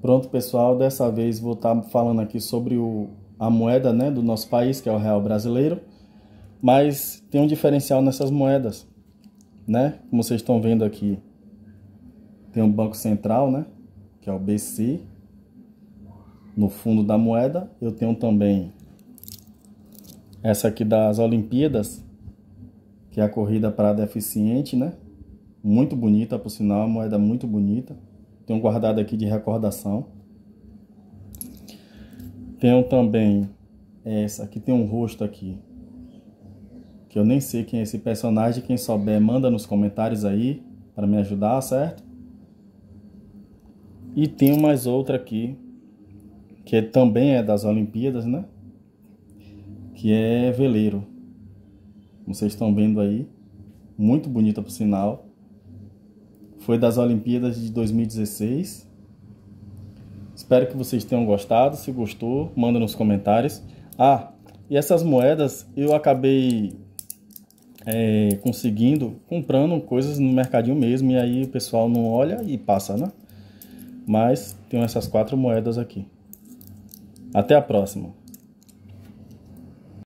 Pronto, pessoal, dessa vez vou estar tá falando aqui sobre o, a moeda né, do nosso país, que é o real brasileiro, mas tem um diferencial nessas moedas, né? Como vocês estão vendo aqui, tem um Banco Central, né? Que é o BC, no fundo da moeda. Eu tenho também essa aqui das Olimpíadas, que é a corrida para deficiente, né? Muito bonita, por sinal, uma moeda muito bonita. Tenho guardado aqui de recordação. Tenho também essa que tem um rosto aqui. Que eu nem sei quem é esse personagem. Quem souber, manda nos comentários aí para me ajudar, certo? E tem mais outra aqui que é, também é das Olimpíadas, né? Que é veleiro. Como vocês estão vendo aí, muito bonita por sinal foi das Olimpíadas de 2016. Espero que vocês tenham gostado. Se gostou, manda nos comentários. Ah, e essas moedas eu acabei é, conseguindo comprando coisas no mercadinho mesmo. E aí o pessoal não olha e passa, né? Mas tenho essas quatro moedas aqui. Até a próxima.